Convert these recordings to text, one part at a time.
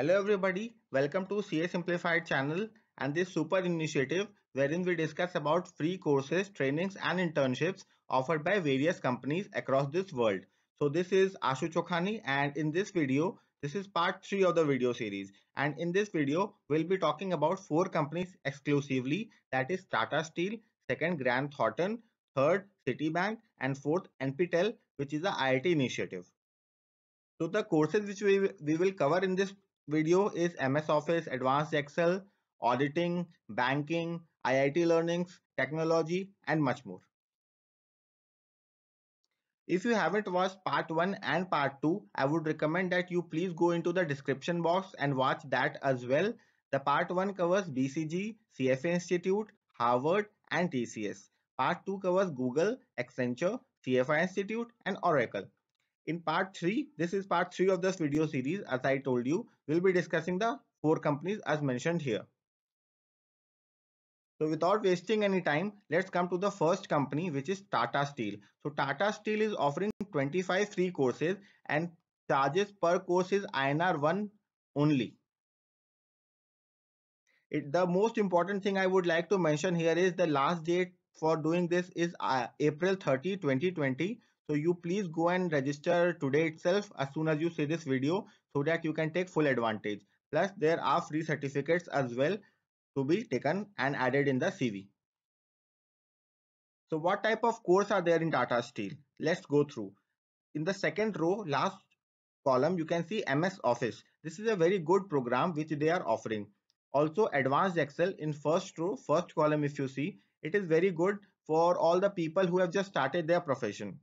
Hello everybody, welcome to CA Simplified channel and this super initiative wherein we discuss about free courses, trainings and internships offered by various companies across this world. So this is Ashu Chokhani and in this video, this is part 3 of the video series and in this video, we'll be talking about 4 companies exclusively that is Tata Steel, second Grand Thornton, third Citibank and fourth NPTEL which is the IIT initiative. So the courses which we, we will cover in this video is MS Office, Advanced Excel, Auditing, Banking, IIT Learnings, Technology and much more. If you haven't watched part 1 and part 2, I would recommend that you please go into the description box and watch that as well. The part 1 covers BCG, CFA Institute, Harvard and TCS. Part 2 covers Google, Accenture, CFI Institute and Oracle. In part 3, this is part 3 of this video series as I told you, we'll be discussing the 4 companies as mentioned here. So without wasting any time, let's come to the first company which is Tata Steel. So Tata Steel is offering 25 free courses and charges per course is INR 1 only. It, the most important thing I would like to mention here is the last date for doing this is uh, April 30, 2020. So you please go and register today itself as soon as you see this video so that you can take full advantage. Plus there are free certificates as well to be taken and added in the CV. So what type of course are there in Tata Steel? Let's go through. In the second row, last column, you can see MS Office. This is a very good program which they are offering. Also Advanced Excel in first row, first column if you see, it is very good for all the people who have just started their profession.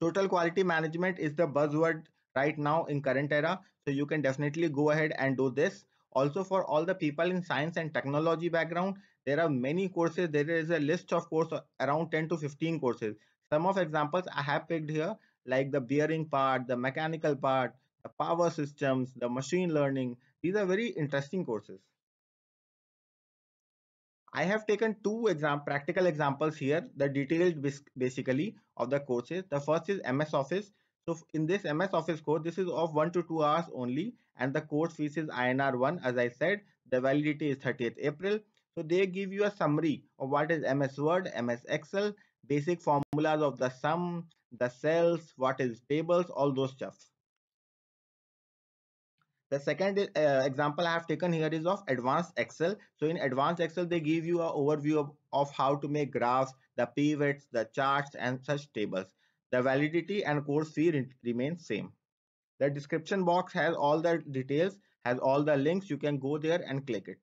Total quality management is the buzzword right now in current era. So you can definitely go ahead and do this. Also for all the people in science and technology background, there are many courses. There is a list of course around 10 to 15 courses. Some of examples I have picked here like the bearing part, the mechanical part, the power systems, the machine learning. These are very interesting courses. I have taken two exam practical examples here, the detailed basically of the courses. The first is MS Office. So in this MS Office course, this is of 1 to 2 hours only and the course fees is INR 1 as I said. The validity is 30th April. So they give you a summary of what is MS Word, MS Excel, basic formulas of the sum, the cells, what is tables, all those stuff. The second uh, example I have taken here is of advanced Excel. So in advanced Excel, they give you an overview of, of how to make graphs, the pivots, the charts and such tables. The validity and course fee remains same. The description box has all the details, has all the links. You can go there and click it.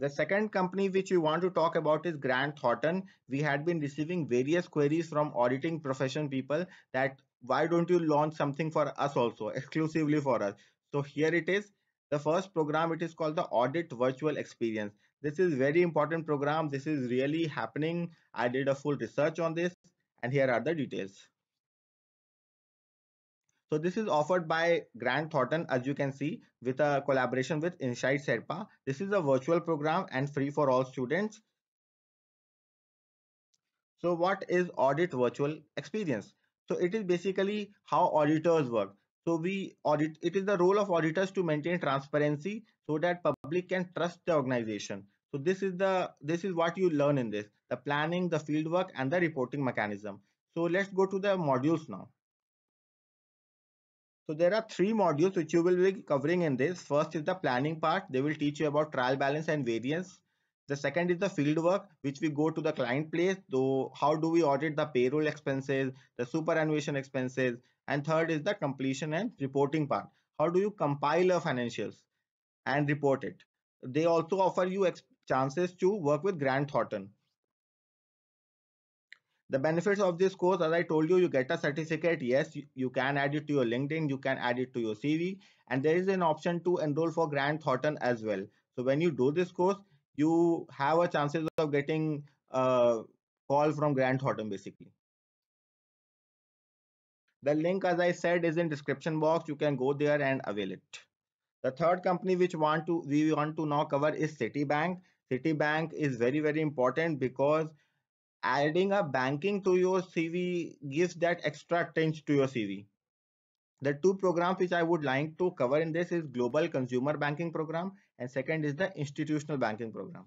The second company which we want to talk about is Grant Thornton. We had been receiving various queries from auditing profession people that why don't you launch something for us also exclusively for us so here it is the first program it is called the audit virtual experience this is very important program this is really happening i did a full research on this and here are the details so this is offered by Grant Thornton as you can see with a collaboration with Insight Serpa. This is a virtual program and free for all students. So what is audit virtual experience? So it is basically how auditors work. So we audit, it is the role of auditors to maintain transparency so that public can trust the organization. So this is the, this is what you learn in this, the planning, the fieldwork and the reporting mechanism. So let's go to the modules now. So there are three modules which you will be covering in this. First is the planning part. They will teach you about trial balance and variance. The second is the field work, which we go to the client place. So how do we audit the payroll expenses, the superannuation expenses, and third is the completion and reporting part. How do you compile a financials and report it? They also offer you chances to work with Grant Thornton. The benefits of this course, as I told you, you get a certificate. Yes, you, you, can add it to your LinkedIn, you can add it to your CV, and there is an option to enroll for Grant Thornton as well. So when you do this course, you have a chances of getting a uh, call from Grant Thornton basically. The link as I said is in description box. You can go there and avail it. The third company which want to we want to now cover is Citibank. Citibank is very very important because adding a banking to your CV gives that extra tinge to your CV. The two programs which I would like to cover in this is Global Consumer Banking Program and second is the Institutional Banking Program.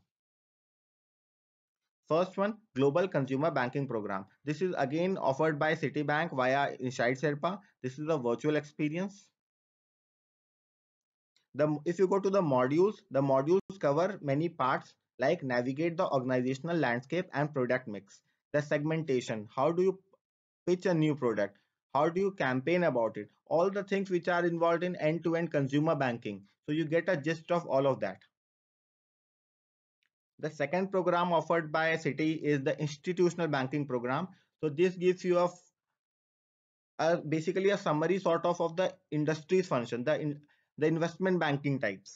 First one, Global Consumer Banking Program. This is again offered by Citibank via Inside Sherpa. This is a virtual experience. The, if you go to the modules, the modules cover many parts like navigate the organizational landscape and product mix. The segmentation, how do you pitch a new product? how do you campaign about it all the things which are involved in end-to-end -end consumer banking so you get a gist of all of that the second program offered by city is the institutional banking program so this gives you a, a basically a summary sort of of the industry's function the in, the investment banking types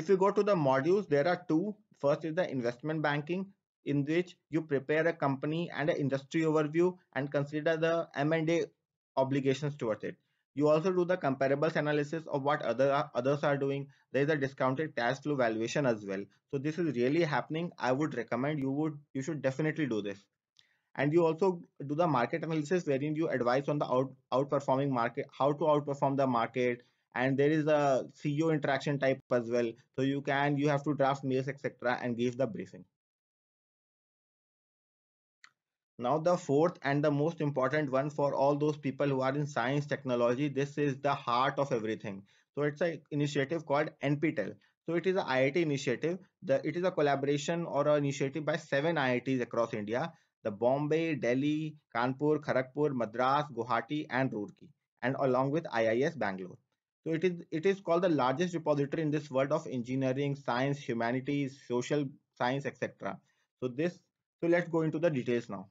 if you go to the modules there are two first is the investment banking in which you prepare a company and an industry overview and consider the M&A obligations towards it. You also do the comparables analysis of what other others are doing. There is a discounted cash flow valuation as well. So this is really happening. I would recommend you would you should definitely do this. And you also do the market analysis wherein you advise on the out, outperforming market, how to outperform the market, and there is a CEO interaction type as well. So you can you have to draft mails etc. and give the briefing. Now the fourth and the most important one for all those people who are in science technology, this is the heart of everything. So it's an initiative called NPTEL. So it is an IIT initiative. The, it is a collaboration or an initiative by seven IITs across India. The Bombay, Delhi, Kanpur, Kharagpur, Madras, Guwahati and Roorkee and along with IIS Bangalore. So it is, it is called the largest repository in this world of engineering, science, humanities, social science, etc. So this, so let's go into the details now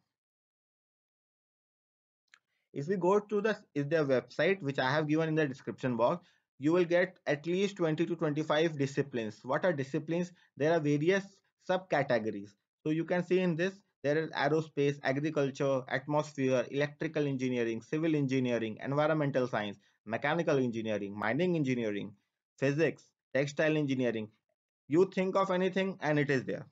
if we go to the is their website which i have given in the description box you will get at least 20 to 25 disciplines what are disciplines there are various subcategories so you can see in this there is aerospace agriculture atmosphere electrical engineering civil engineering environmental science mechanical engineering mining engineering physics textile engineering you think of anything and it is there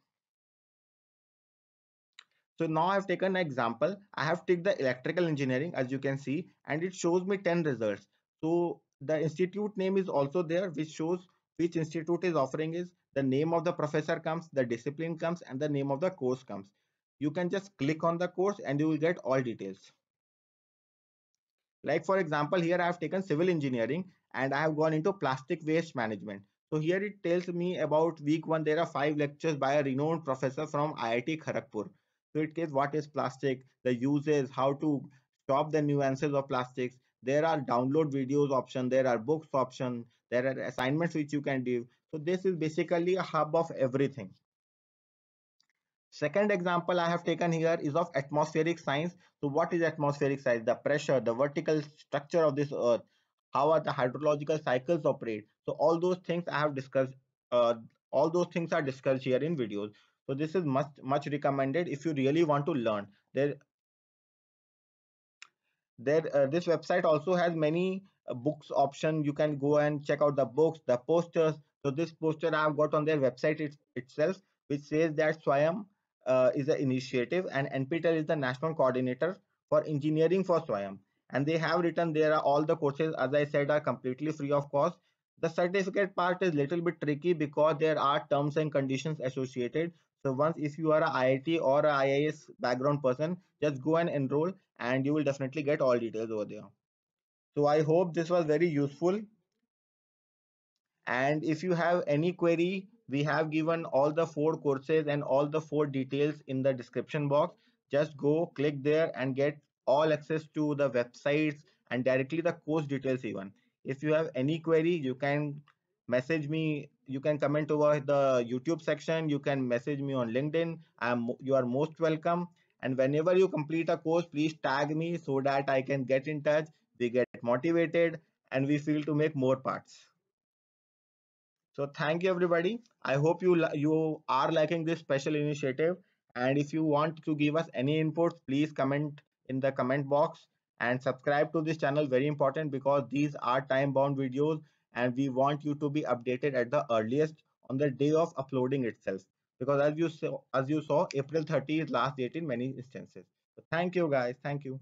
so now I've taken an example. I have ticked the electrical engineering as you can see and it shows me 10 results. So the institute name is also there which shows which institute is offering is the name of the professor comes, the discipline comes and the name of the course comes. You can just click on the course and you will get all details. Like for example here I have taken civil engineering and I have gone into plastic waste management. So here it tells me about week 1 there are 5 lectures by a renowned professor from IIT Kharagpur so it is what is plastic, the uses, how to stop the nuances of plastics. There are download videos option, there are books option, there are assignments which you can do. So this is basically a hub of everything. Second example I have taken here is of atmospheric science. So what is atmospheric science? The pressure, the vertical structure of this earth, how are the hydrological cycles operate. So all those things I have discussed, uh, all those things are discussed here in videos so this is much much recommended if you really want to learn there there uh, this website also has many uh, books option you can go and check out the books the posters so this poster i have got on their website it, itself which says that swayam uh, is an initiative and nptel is the national coordinator for engineering for swayam and they have written there are all the courses as i said are completely free of cost the certificate part is little bit tricky because there are terms and conditions associated so once if you are a IIT or a IIS background person, just go and enroll and you will definitely get all details over there. So I hope this was very useful. And if you have any query, we have given all the four courses and all the four details in the description box. Just go click there and get all access to the websites and directly the course details even. If you have any query, you can message me you can comment over the youtube section you can message me on linkedin i am you are most welcome and whenever you complete a course please tag me so that i can get in touch we get motivated and we feel to make more parts so thank you everybody i hope you you are liking this special initiative and if you want to give us any inputs please comment in the comment box and subscribe to this channel very important because these are time bound videos and we want you to be updated at the earliest on the day of uploading itself because as you saw as you saw april 30 is last date in many instances so thank you guys thank you